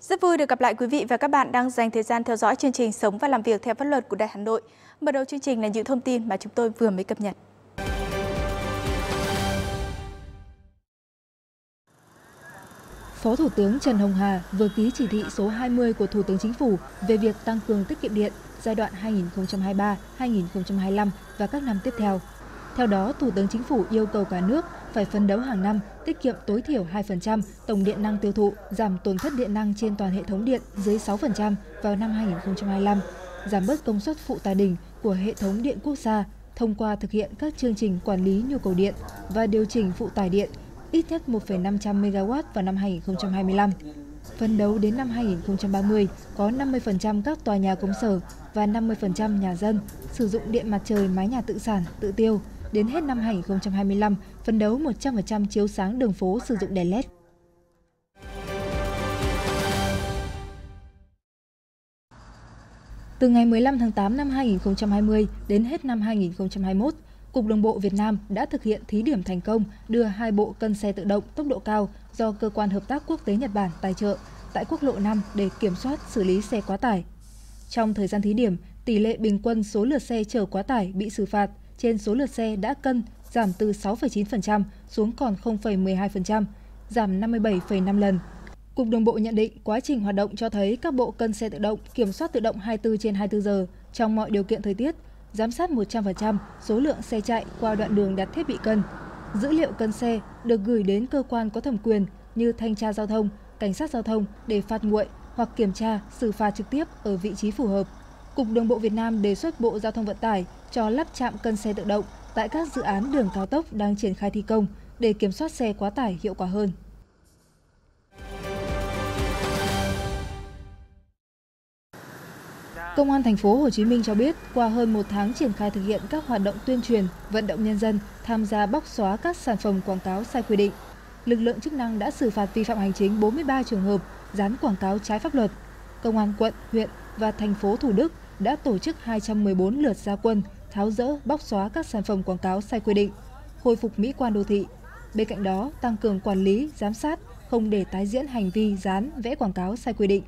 Rất vui được gặp lại quý vị và các bạn đang dành thời gian theo dõi chương trình Sống và làm việc theo pháp luật của Đại Hà Nội. Mở đầu chương trình là những thông tin mà chúng tôi vừa mới cập nhật. Phó Thủ tướng Trần Hồng Hà vừa ký chỉ thị số 20 của Thủ tướng Chính phủ về việc tăng cường tiết kiệm điện giai đoạn 2023-2025 và các năm tiếp theo theo đó, Thủ tướng Chính phủ yêu cầu cả nước phải phấn đấu hàng năm tiết kiệm tối thiểu 2% tổng điện năng tiêu thụ, giảm tổn thất điện năng trên toàn hệ thống điện dưới 6% vào năm 2025, giảm bớt công suất phụ tải đỉnh của hệ thống điện quốc gia thông qua thực hiện các chương trình quản lý nhu cầu điện và điều chỉnh phụ tải điện ít nhất 1,500 MW vào năm 2025. Phấn đấu đến năm 2030 có 50% các tòa nhà công sở và 50% nhà dân sử dụng điện mặt trời mái nhà tự sản, tự tiêu, Đến hết năm 2025, phấn đấu 100% chiếu sáng đường phố sử dụng đèn LED. Từ ngày 15 tháng 8 năm 2020 đến hết năm 2021, Cục Đường bộ Việt Nam đã thực hiện thí điểm thành công đưa hai bộ cân xe tự động tốc độ cao do Cơ quan Hợp tác Quốc tế Nhật Bản tài trợ tại quốc lộ 5 để kiểm soát xử lý xe quá tải. Trong thời gian thí điểm, tỷ lệ bình quân số lượt xe chở quá tải bị xử phạt trên số lượt xe đã cân giảm từ 6,9% xuống còn 0,12%, giảm 57,5 lần. Cục Đường bộ nhận định quá trình hoạt động cho thấy các bộ cân xe tự động kiểm soát tự động 24 trên 24 giờ trong mọi điều kiện thời tiết, giám sát 100% số lượng xe chạy qua đoạn đường đặt thiết bị cân. Dữ liệu cân xe được gửi đến cơ quan có thẩm quyền như thanh tra giao thông, cảnh sát giao thông để phạt nguội hoặc kiểm tra, xử phạt trực tiếp ở vị trí phù hợp. Cục Đường bộ Việt Nam đề xuất Bộ Giao thông Vận tải cho lắp chạm cân xe tự động tại các dự án đường cao tốc đang triển khai thi công để kiểm soát xe quá tải hiệu quả hơn. Công an thành phố Hồ Chí Minh cho biết, qua hơn một tháng triển khai thực hiện các hoạt động tuyên truyền, vận động nhân dân tham gia bóc xóa các sản phẩm quảng cáo sai quy định, lực lượng chức năng đã xử phạt vi phạm hành chính 43 trường hợp dán quảng cáo trái pháp luật. Công an quận, huyện và thành phố Thủ Đức đã tổ chức 214 lượt gia quân tháo rỡ, bóc xóa các sản phẩm quảng cáo sai quy định, khôi phục mỹ quan đô thị. Bên cạnh đó, tăng cường quản lý, giám sát, không để tái diễn hành vi dán, vẽ quảng cáo sai quy định.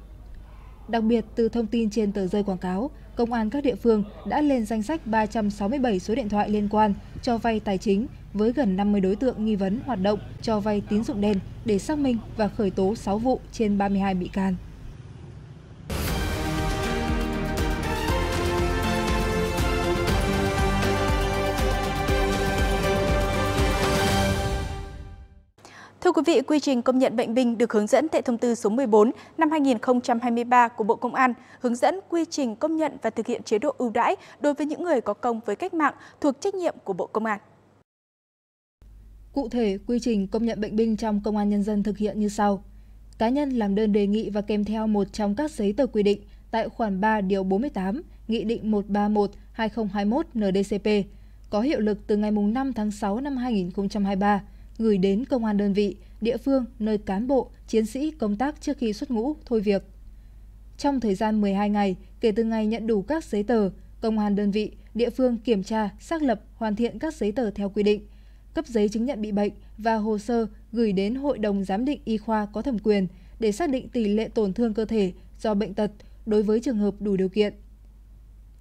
Đặc biệt, từ thông tin trên tờ rơi quảng cáo, Công an các địa phương đã lên danh sách 367 số điện thoại liên quan cho vay tài chính với gần 50 đối tượng nghi vấn hoạt động cho vay tín dụng đen để xác minh và khởi tố 6 vụ trên 32 bị can. Thưa quý vị, quy trình công nhận bệnh binh được hướng dẫn tại thông tư số 14 năm 2023 của Bộ Công an, hướng dẫn quy trình công nhận và thực hiện chế độ ưu đãi đối với những người có công với cách mạng thuộc trách nhiệm của Bộ Công an. Cụ thể, quy trình công nhận bệnh binh trong Công an Nhân dân thực hiện như sau. Cá nhân làm đơn đề nghị và kèm theo một trong các giấy tờ quy định tại khoản 3 điều 48 Nghị định 131-2021 NDCP có hiệu lực từ ngày 5 tháng 6 năm 2023 gửi đến công an đơn vị, địa phương nơi cán bộ, chiến sĩ công tác trước khi xuất ngũ thôi việc. Trong thời gian 12 ngày kể từ ngày nhận đủ các giấy tờ, công an đơn vị, địa phương kiểm tra, xác lập, hoàn thiện các giấy tờ theo quy định, cấp giấy chứng nhận bị bệnh và hồ sơ gửi đến Hội đồng giám định y khoa có thẩm quyền để xác định tỷ lệ tổn thương cơ thể do bệnh tật đối với trường hợp đủ điều kiện.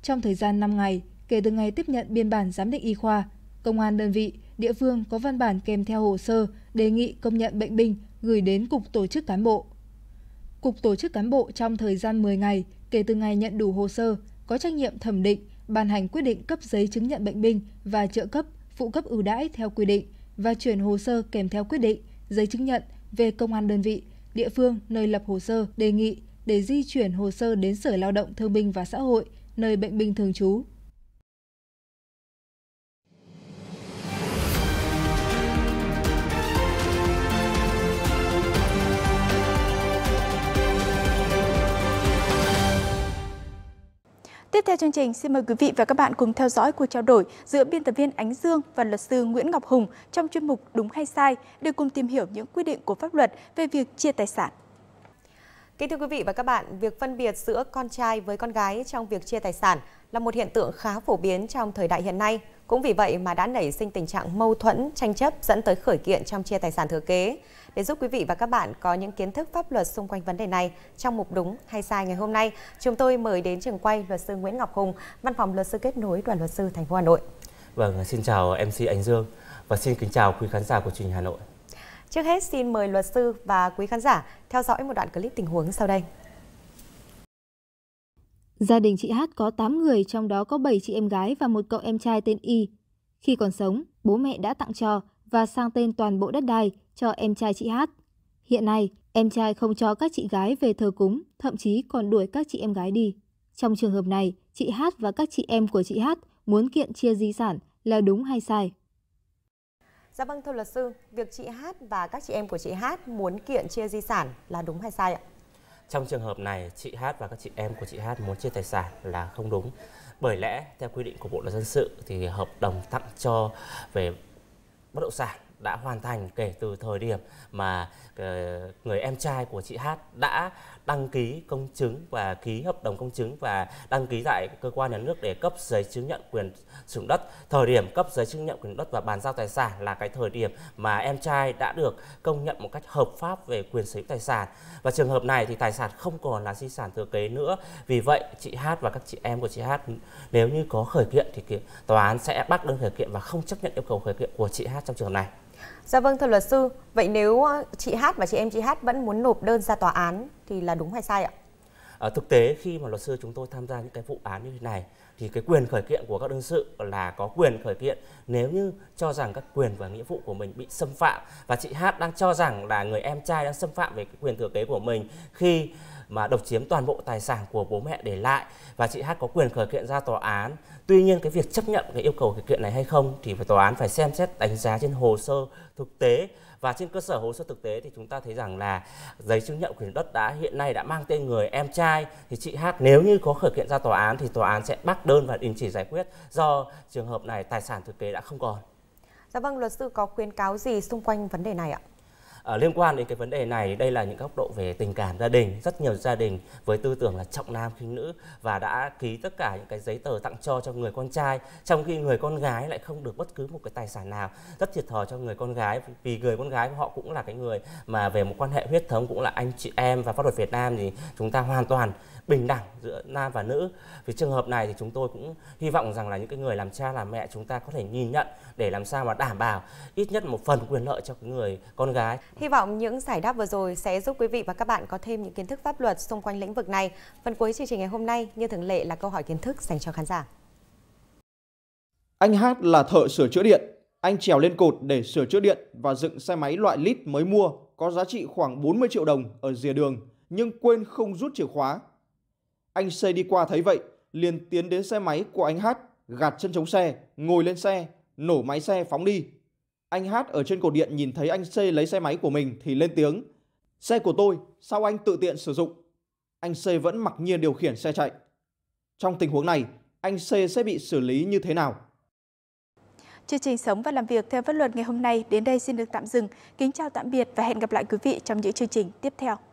Trong thời gian 5 ngày kể từ ngày tiếp nhận biên bản giám định y khoa, công an đơn vị, địa phương có văn bản kèm theo hồ sơ đề nghị công nhận bệnh binh gửi đến Cục Tổ chức Cán bộ. Cục Tổ chức Cán bộ trong thời gian 10 ngày kể từ ngày nhận đủ hồ sơ có trách nhiệm thẩm định, ban hành quyết định cấp giấy chứng nhận bệnh binh và trợ cấp, phụ cấp ưu đãi theo quy định và chuyển hồ sơ kèm theo quyết định, giấy chứng nhận về công an đơn vị, địa phương nơi lập hồ sơ đề nghị để di chuyển hồ sơ đến Sở Lao động Thương binh và Xã hội nơi bệnh binh thường trú Tiếp theo chương trình, xin mời quý vị và các bạn cùng theo dõi cuộc trao đổi giữa biên tập viên Ánh Dương và luật sư Nguyễn Ngọc Hùng trong chuyên mục Đúng hay Sai để cùng tìm hiểu những quy định của pháp luật về việc chia tài sản. Kính thưa quý vị và các bạn, việc phân biệt giữa con trai với con gái trong việc chia tài sản là một hiện tượng khá phổ biến trong thời đại hiện nay. Cũng vì vậy mà đã nảy sinh tình trạng mâu thuẫn, tranh chấp dẫn tới khởi kiện trong chia tài sản thừa kế. Để giúp quý vị và các bạn có những kiến thức pháp luật xung quanh vấn đề này trong mục đúng hay sai ngày hôm nay, chúng tôi mời đến trường quay luật sư Nguyễn Ngọc Hùng, văn phòng luật sư kết nối đoàn luật sư thành phố Hà Nội. Vâng, xin chào MC Ánh Dương và xin kính chào quý khán giả của truyền hình Hà Nội. Trước hết xin mời luật sư và quý khán giả theo dõi một đoạn clip tình huống sau đây. Gia đình chị Hát có 8 người, trong đó có 7 chị em gái và một cậu em trai tên Y. Khi còn sống, bố mẹ đã tặng cho và sang tên toàn bộ đất đai, cho em trai chị Hát. Hiện nay, em trai không cho các chị gái về thờ cúng, thậm chí còn đuổi các chị em gái đi. Trong trường hợp này, chị Hát và các chị em của chị Hát muốn kiện chia di sản là đúng hay sai? Dạ vâng thưa luật sư, việc chị Hát và các chị em của chị Hát muốn kiện chia di sản là đúng hay sai ạ? Trong trường hợp này, chị Hát và các chị em của chị Hát muốn chia tài sản là không đúng. Bởi lẽ theo quy định của Bộ luật dân sự thì hợp đồng tặng cho về bất động sản đã hoàn thành kể từ thời điểm mà ờ, người em trai của chị Hát đã đăng ký công chứng và ký hợp đồng công chứng và đăng ký tại cơ quan nhà nước để cấp giấy chứng nhận quyền sử dụng đất. Thời điểm cấp giấy chứng nhận quyền đất và bàn giao tài sản là cái thời điểm mà em trai đã được công nhận một cách hợp pháp về quyền sở hữu tài sản. Và trường hợp này thì tài sản không còn là di sản thừa kế nữa. Vì vậy, chị Hát và các chị em của chị Hát nếu như có khởi kiện thì tòa án sẽ bác đơn khởi kiện và không chấp nhận yêu cầu khởi kiện của chị Hát trong trường hợp này. Dạ vâng thưa luật sư, vậy nếu ờ, chị Hát và chị em chị Hát vẫn muốn nộp đơn ra tòa án thì là đúng hay sai ạ? À, thực tế khi mà luật sư chúng tôi tham gia những cái vụ án như thế này thì cái quyền khởi kiện của các đương sự là có quyền khởi kiện nếu như cho rằng các quyền và nghĩa vụ của mình bị xâm phạm và chị Hát đang cho rằng là người em trai đang xâm phạm về cái quyền thừa kế của mình khi mà độc chiếm toàn bộ tài sản của bố mẹ để lại và chị Hát có quyền khởi kiện ra tòa án. Tuy nhiên cái việc chấp nhận cái yêu cầu khởi kiện này hay không thì phải tòa án phải xem xét đánh giá trên hồ sơ thực tế và trên cơ sở hồ sơ thực tế thì chúng ta thấy rằng là giấy chứng nhận quyền đất đã hiện nay đã mang tên người em trai thì chị H nếu như có khởi kiện ra tòa án thì tòa án sẽ bác đơn và đình chỉ giải quyết do trường hợp này tài sản thực tế đã không còn. Dạ vâng, luật sư có khuyến cáo gì xung quanh vấn đề này ạ? À, liên quan đến cái vấn đề này, đây là những góc độ về tình cảm gia đình. Rất nhiều gia đình với tư tưởng là trọng nam khinh nữ và đã ký tất cả những cái giấy tờ tặng cho cho người con trai, trong khi người con gái lại không được bất cứ một cái tài sản nào. Rất thiệt thòi cho người con gái vì người con gái họ cũng là cái người mà về một quan hệ huyết thống cũng là anh chị em và pháp luật Việt Nam thì chúng ta hoàn toàn bình đẳng giữa nam và nữ. Vì trường hợp này thì chúng tôi cũng hy vọng rằng là những cái người làm cha làm mẹ chúng ta có thể nhìn nhận để làm sao mà đảm bảo ít nhất một phần quyền lợi cho cái người con gái Hy vọng những giải đáp vừa rồi sẽ giúp quý vị và các bạn có thêm những kiến thức pháp luật xung quanh lĩnh vực này. Phần cuối chương trình ngày hôm nay như thường lệ là câu hỏi kiến thức dành cho khán giả. Anh Hát là thợ sửa chữa điện. Anh trèo lên cột để sửa chữa điện và dựng xe máy loại lít mới mua có giá trị khoảng 40 triệu đồng ở rìa đường nhưng quên không rút chìa khóa. Anh C đi qua thấy vậy, liền tiến đến xe máy của anh Hát, gạt chân chống xe, ngồi lên xe, nổ máy xe phóng đi anh Hát ở trên cột điện nhìn thấy anh C lấy xe máy của mình thì lên tiếng. Xe của tôi, sao anh tự tiện sử dụng? Anh C vẫn mặc nhiên điều khiển xe chạy. Trong tình huống này, anh C sẽ bị xử lý như thế nào? Chương trình Sống và Làm việc theo pháp luật ngày hôm nay đến đây xin được tạm dừng. Kính chào tạm biệt và hẹn gặp lại quý vị trong những chương trình tiếp theo.